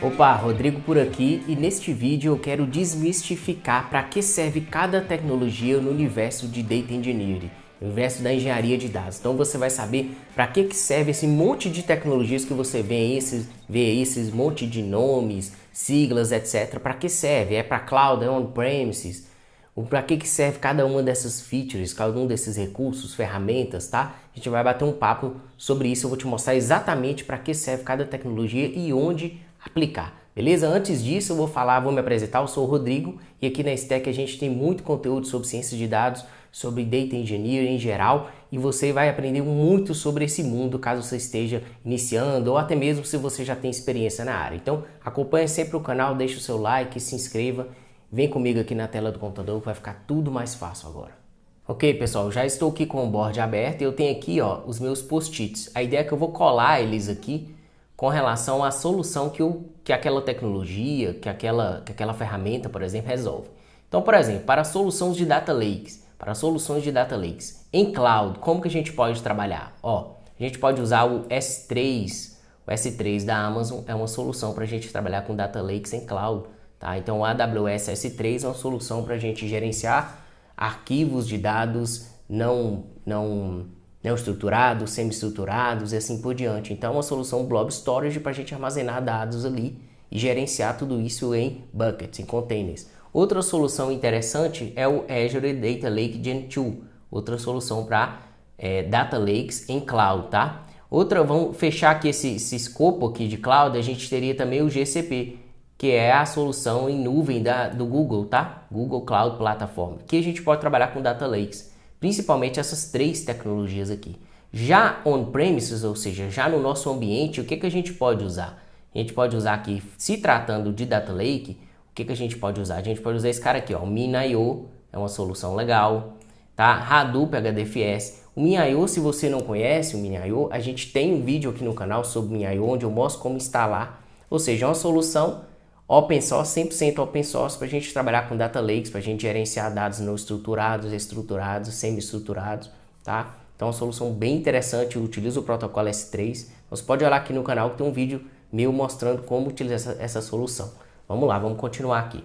Opa, Rodrigo por aqui e neste vídeo eu quero desmistificar para que serve cada tecnologia no universo de Data Engineering, no universo da engenharia de dados. Então você vai saber para que, que serve esse monte de tecnologias que você vê aí, esses, vê aí, esses monte de nomes, siglas, etc. Para que serve? É para cloud, é on-premises? Para que, que serve cada uma dessas features, cada um desses recursos, ferramentas, tá? A gente vai bater um papo sobre isso, eu vou te mostrar exatamente para que serve cada tecnologia e onde aplicar. Beleza? Antes disso, eu vou falar, vou me apresentar. Eu sou o Rodrigo e aqui na STEC a gente tem muito conteúdo sobre ciência de dados, sobre data engineering em geral e você vai aprender muito sobre esse mundo caso você esteja iniciando ou até mesmo se você já tem experiência na área. Então, acompanhe sempre o canal, deixe o seu like, se inscreva, vem comigo aqui na tela do computador, vai ficar tudo mais fácil agora. Ok, pessoal, já estou aqui com o board aberto e eu tenho aqui ó, os meus post-its. A ideia é que eu vou colar eles aqui com relação à solução que, o, que aquela tecnologia, que aquela, que aquela ferramenta, por exemplo, resolve. Então, por exemplo, para soluções de data lakes, para soluções de data lakes em cloud, como que a gente pode trabalhar? Ó, a gente pode usar o S3, o S3 da Amazon é uma solução para a gente trabalhar com data lakes em cloud, tá? Então, o AWS S3 é uma solução para a gente gerenciar arquivos de dados não não né, estruturados, semi-estruturados e assim por diante. Então, é uma solução Blob Storage para a gente armazenar dados ali e gerenciar tudo isso em buckets, em containers. Outra solução interessante é o Azure Data Lake Gen 2, outra solução para é, data lakes em cloud, tá? Outra, vamos fechar aqui esse, esse escopo aqui de cloud, a gente teria também o GCP, que é a solução em nuvem da, do Google, tá? Google Cloud Platform, que a gente pode trabalhar com data lakes. Principalmente essas três tecnologias aqui. Já on-premises, ou seja, já no nosso ambiente, o que, que a gente pode usar? A gente pode usar aqui, se tratando de Data Lake, o que, que a gente pode usar? A gente pode usar esse cara aqui, ó, o MinIO, é uma solução legal, tá? Hadoop HDFS. O MinIO, se você não conhece o MinIO, a gente tem um vídeo aqui no canal sobre o MinIO, onde eu mostro como instalar, ou seja, é uma solução open source, 100% open source, para a gente trabalhar com data lakes, para a gente gerenciar dados não estruturados, estruturados, semi-estruturados, tá? Então, é uma solução bem interessante, utiliza o protocolo S3. Você pode olhar aqui no canal que tem um vídeo meu mostrando como utilizar essa, essa solução. Vamos lá, vamos continuar aqui.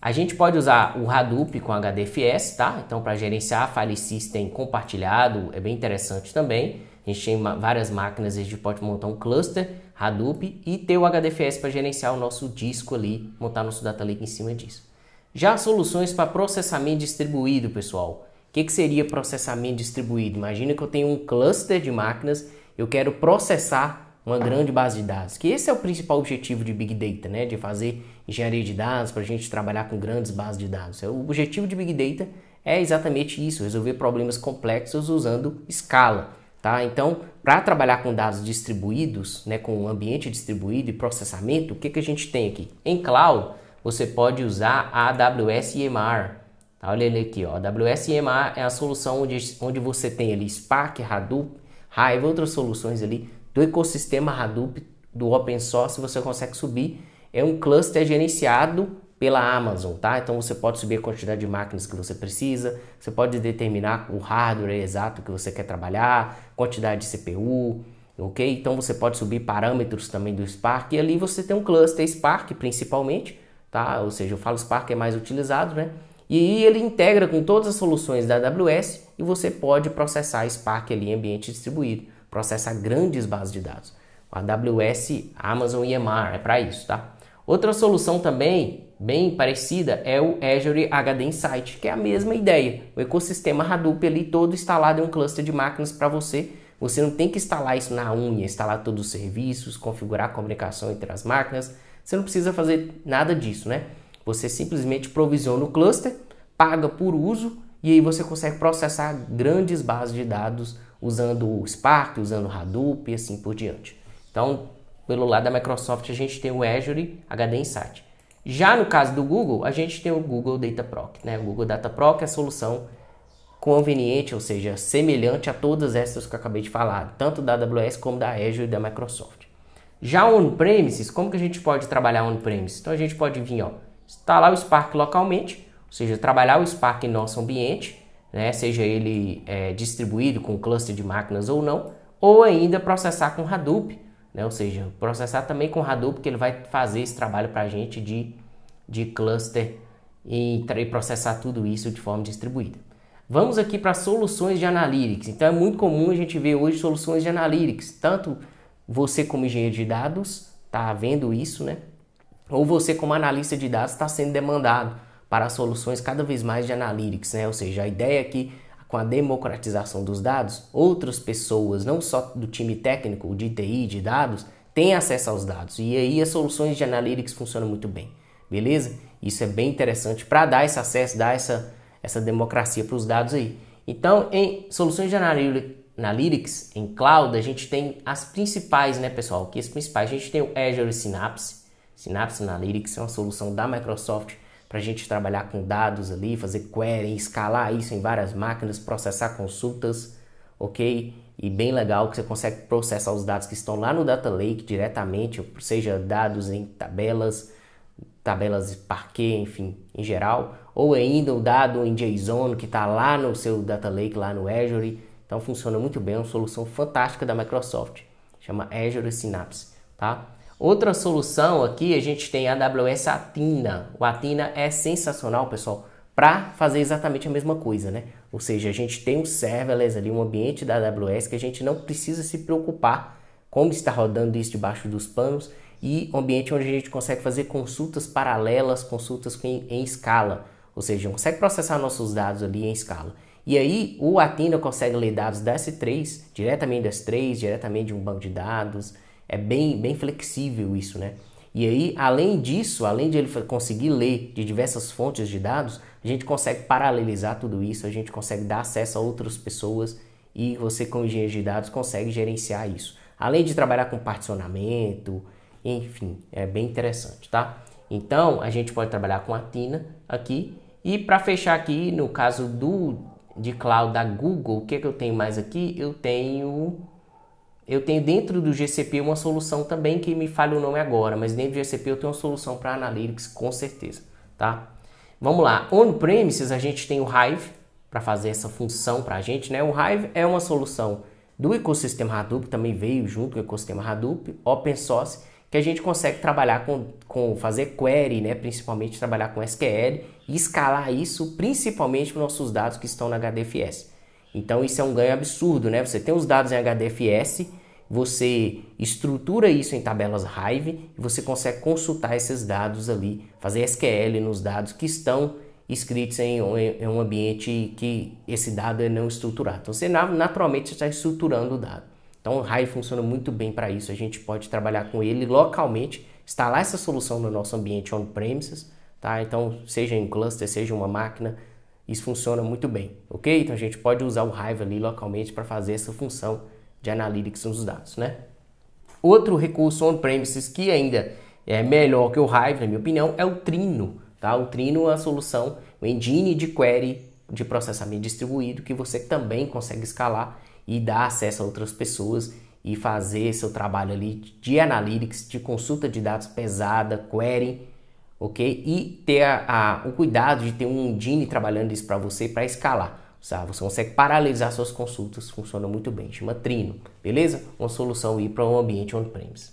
A gente pode usar o Hadoop com HDFS, tá? Então, para gerenciar file system compartilhado, é bem interessante também. A gente tem várias máquinas, a gente pode montar um cluster Hadoop e ter o HDFS para gerenciar o nosso disco ali, montar nosso Data Lake em cima disso. Já soluções para processamento distribuído, pessoal. O que, que seria processamento distribuído? Imagina que eu tenho um cluster de máquinas, eu quero processar uma grande base de dados, que esse é o principal objetivo de Big Data, né? de fazer engenharia de dados para a gente trabalhar com grandes bases de dados. É, o objetivo de Big Data é exatamente isso, resolver problemas complexos usando escala. Tá? Então, para trabalhar com dados distribuídos, né, com um ambiente distribuído e processamento, o que, que a gente tem aqui? Em cloud, você pode usar a AWS EMR. Tá? Olha ele aqui, ó. AWS EMR é a solução onde, onde você tem ali Spark, Hadoop, Hive, outras soluções ali do ecossistema Hadoop do open source, você consegue subir. É um cluster gerenciado pela Amazon, tá? Então você pode subir a quantidade de máquinas que você precisa, você pode determinar o hardware exato que você quer trabalhar, quantidade de CPU, ok? Então você pode subir parâmetros também do Spark e ali você tem um cluster Spark principalmente, tá? Ou seja, eu falo Spark é mais utilizado, né? E ele integra com todas as soluções da AWS e você pode processar Spark ali em ambiente distribuído, processar grandes bases de dados. AWS, Amazon EMR, é para isso, tá? Outra solução também bem parecida é o Azure HD Insight, que é a mesma ideia. O ecossistema Hadoop ali todo instalado em um cluster de máquinas para você. Você não tem que instalar isso na unha, instalar todos os serviços, configurar a comunicação entre as máquinas. Você não precisa fazer nada disso, né? Você simplesmente provisiona o cluster, paga por uso e aí você consegue processar grandes bases de dados usando o Spark, usando o Hadoop e assim por diante. Então, pelo lado da Microsoft, a gente tem o Azure HD Insight. Já no caso do Google, a gente tem o Google Data Proc. Né? O Google Data Proc é a solução conveniente, ou seja, semelhante a todas essas que eu acabei de falar, tanto da AWS como da Azure e da Microsoft. Já on-premises, como que a gente pode trabalhar on-premises? Então a gente pode vir, ó, instalar o Spark localmente, ou seja, trabalhar o Spark em nosso ambiente, né, seja ele é, distribuído com cluster de máquinas ou não, ou ainda processar com Hadoop, né? Ou seja, processar também com o Hadoop, porque ele vai fazer esse trabalho para a gente de, de cluster e, e processar tudo isso de forma distribuída. Vamos aqui para soluções de analytics. Então é muito comum a gente ver hoje soluções de analytics. Tanto você como engenheiro de dados está vendo isso, né? Ou você como analista de dados está sendo demandado para soluções cada vez mais de analytics, né? Ou seja, a ideia é que com a democratização dos dados, outras pessoas, não só do time técnico, de TI, de dados, têm acesso aos dados. E aí as soluções de analytics funcionam muito bem, beleza? Isso é bem interessante para dar esse acesso, dar essa, essa democracia para os dados aí. Então, em soluções de analytics, em cloud, a gente tem as principais, né, pessoal? Que as principais, a gente tem o Azure Synapse. Synapse Analytics é uma solução da Microsoft para a gente trabalhar com dados ali, fazer query, escalar isso em várias máquinas, processar consultas, ok? E bem legal que você consegue processar os dados que estão lá no Data Lake diretamente, seja dados em tabelas, tabelas de parquet, enfim, em geral, ou ainda o dado em JSON que está lá no seu Data Lake, lá no Azure. Então funciona muito bem, é uma solução fantástica da Microsoft. Chama Azure Synapse, tá? Outra solução aqui, a gente tem a AWS Athena. O Athena é sensacional, pessoal, para fazer exatamente a mesma coisa, né? Ou seja, a gente tem um serverless ali, um ambiente da AWS que a gente não precisa se preocupar como está rodando isso debaixo dos panos e um ambiente onde a gente consegue fazer consultas paralelas, consultas em, em escala. Ou seja, consegue processar nossos dados ali em escala. E aí o Athena consegue ler dados da S3, diretamente da S3, diretamente de um banco de dados, é bem, bem flexível isso, né? E aí, além disso, além de ele conseguir ler de diversas fontes de dados, a gente consegue paralelizar tudo isso, a gente consegue dar acesso a outras pessoas e você, com engenheiro de dados, consegue gerenciar isso. Além de trabalhar com particionamento, enfim, é bem interessante, tá? Então, a gente pode trabalhar com a Tina aqui. E para fechar aqui, no caso do de cloud da Google, o que, que eu tenho mais aqui? Eu tenho eu tenho dentro do GCP uma solução também que me falha o nome agora, mas dentro do GCP eu tenho uma solução para Analytics com certeza, tá? Vamos lá, on-premises a gente tem o Hive para fazer essa função para a gente, né? O Hive é uma solução do ecossistema Hadoop, também veio junto com o ecossistema Hadoop, open source, que a gente consegue trabalhar com, com fazer query, né? principalmente trabalhar com SQL e escalar isso principalmente com nossos dados que estão na HDFS. Então isso é um ganho absurdo, né? Você tem os dados em HDFS você estrutura isso em tabelas Hive e você consegue consultar esses dados ali, fazer SQL nos dados que estão escritos em, um ambiente que esse dado é não estruturado. Então você naturalmente está estruturando o dado. Então o Hive funciona muito bem para isso. A gente pode trabalhar com ele localmente, instalar essa solução no nosso ambiente on-premises, tá? Então seja em cluster, seja uma máquina, isso funciona muito bem, ok? Então a gente pode usar o Hive ali localmente para fazer essa função de analytics nos dados, né? Outro recurso on-premises que ainda é melhor que o Hive, na minha opinião, é o Trino, tá? O Trino é a solução, o engine de query de processamento distribuído que você também consegue escalar e dar acesso a outras pessoas e fazer seu trabalho ali de analytics, de consulta de dados pesada, query, ok? E ter a, a, o cuidado de ter um engine trabalhando isso para você para escalar. Sabe? Você consegue paralisar suas consultas, funciona muito bem. Chama Trino, beleza? Uma solução ir para um ambiente on-premise.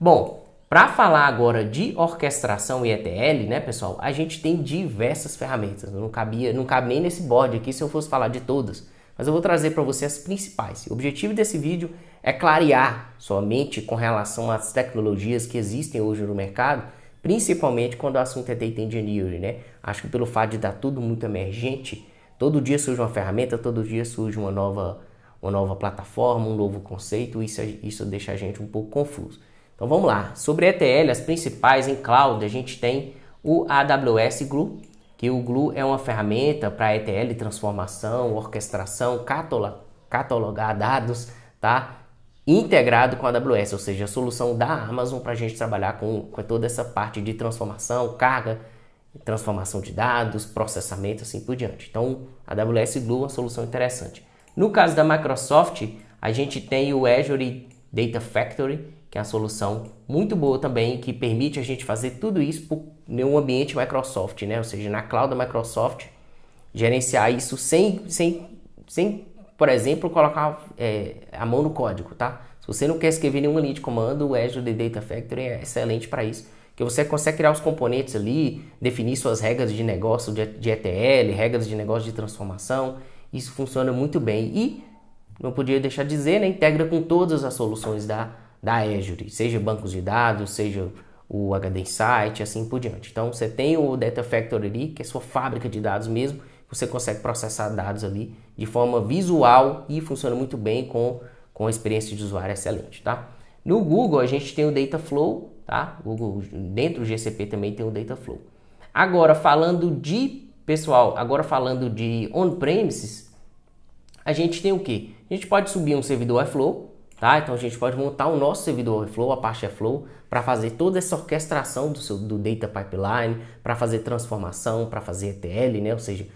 Bom, para falar agora de orquestração e ETL, né, pessoal, a gente tem diversas ferramentas. Não cabia, não cabe nem nesse board aqui se eu fosse falar de todas, mas eu vou trazer para você as principais. O objetivo desse vídeo é clarear sua mente com relação às tecnologias que existem hoje no mercado, principalmente quando o assunto é data engineering, né? Acho que pelo fato de dar tudo muito emergente, Todo dia surge uma ferramenta, todo dia surge uma nova, uma nova plataforma, um novo conceito, isso, isso deixa a gente um pouco confuso. Então vamos lá. Sobre ETL, as principais em cloud, a gente tem o AWS Glue, que o Glue é uma ferramenta para ETL, transformação, orquestração, catalogar dados, tá? Integrado com a AWS, ou seja, a solução da Amazon para a gente trabalhar com, com toda essa parte de transformação, carga, transformação de dados, processamento, assim por diante. Então, a AWS Glue é uma solução interessante. No caso da Microsoft, a gente tem o Azure Data Factory, que é uma solução muito boa também, que permite a gente fazer tudo isso em um ambiente Microsoft, né? ou seja, na cloud da Microsoft, gerenciar isso sem, sem, sem por exemplo, colocar é, a mão no código, tá? Se você não quer escrever nenhuma linha de comando, o Azure Data Factory é excelente para isso que você consegue criar os componentes ali, definir suas regras de negócio de ETL, regras de negócio de transformação. Isso funciona muito bem. E, não podia deixar de dizer, né, integra com todas as soluções da, da Azure, seja bancos de dados, seja o HD Insight, assim por diante. Então, você tem o Data Factory ali, que é sua fábrica de dados mesmo, você consegue processar dados ali de forma visual e funciona muito bem com, com a experiência de usuário excelente, tá? No Google, a gente tem o Dataflow, tá? Google, dentro do GCP também tem o Dataflow. Agora falando de pessoal, agora falando de on-premises, a gente tem o que? A gente pode subir um servidor Airflow, tá? Então a gente pode montar o nosso servidor Airflow, a parte Airflow, para fazer toda essa orquestração do seu do data pipeline, para fazer transformação, para fazer ETL, né? Ou seja,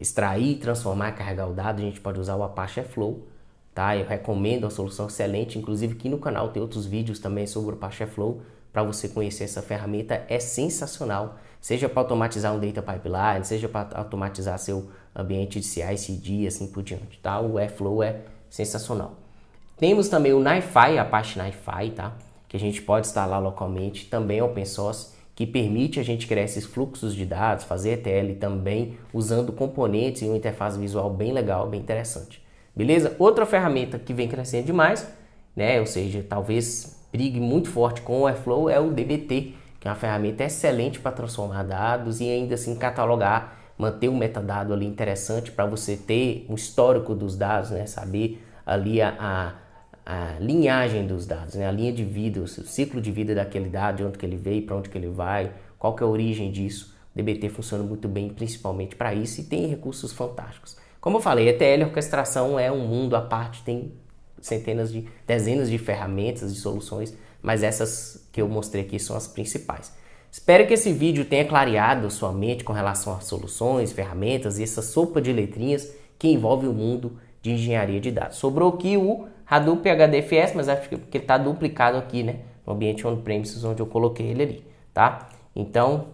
extrair, transformar, carregar o dado, a gente pode usar o Apache Airflow, tá? Eu recomendo é a solução excelente, inclusive aqui no canal tem outros vídeos também sobre o Apache Airflow para você conhecer essa ferramenta é sensacional, seja para automatizar um data pipeline, seja para automatizar seu ambiente de CI/CD, assim por diante, tá? O Airflow é sensacional. Temos também o NiFi, a parte NiFi, tá? Que a gente pode instalar localmente, também é open source, que permite a gente criar esses fluxos de dados, fazer ETL também, usando componentes e uma interface visual bem legal, bem interessante. Beleza? Outra ferramenta que vem crescendo demais, né? Ou seja, talvez brigue muito forte com o Airflow é o DBT, que é uma ferramenta excelente para transformar dados e ainda assim catalogar, manter o um metadado ali interessante para você ter um histórico dos dados, né? saber ali a, a, a linhagem dos dados, né? a linha de vida, o ciclo de vida daquele dado, de onde que ele veio, para onde que ele vai, qual que é a origem disso. O DBT funciona muito bem, principalmente para isso, e tem recursos fantásticos. Como eu falei, ETL orquestração é um mundo à parte, tem centenas de dezenas de ferramentas, de soluções, mas essas que eu mostrei aqui são as principais. Espero que esse vídeo tenha clareado sua mente com relação a soluções, ferramentas e essa sopa de letrinhas que envolve o mundo de engenharia de dados. Sobrou aqui o Hadoop HDFS, mas acho que ele está duplicado aqui, né? No ambiente on-premises onde eu coloquei ele ali, tá? Então,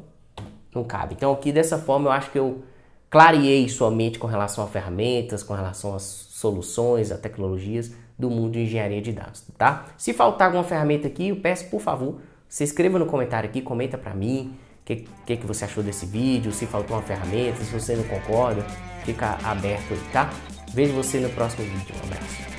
não cabe. Então, aqui dessa forma, eu acho que eu clareei sua mente com relação a ferramentas, com relação às soluções, a tecnologias do mundo de engenharia de dados, tá? Se faltar alguma ferramenta aqui, eu peço, por favor, se inscreva no comentário aqui, comenta para mim o que, que, que, você achou desse vídeo, se faltou uma ferramenta, se você não concorda, fica aberto aí, tá? Vejo você no próximo vídeo. Um abraço.